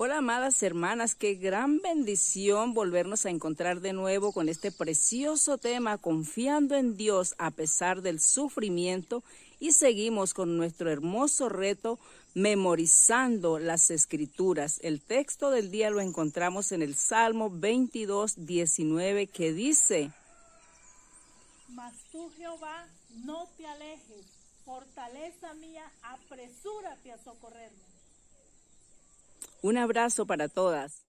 Hola, amadas hermanas, qué gran bendición volvernos a encontrar de nuevo con este precioso tema, confiando en Dios a pesar del sufrimiento. Y seguimos con nuestro hermoso reto, memorizando las escrituras. El texto del día lo encontramos en el Salmo 22, 19, que dice, Mas tú, Jehová, no te alejes, fortaleza mía, apresúrate a socorrerme. Un abrazo para todas.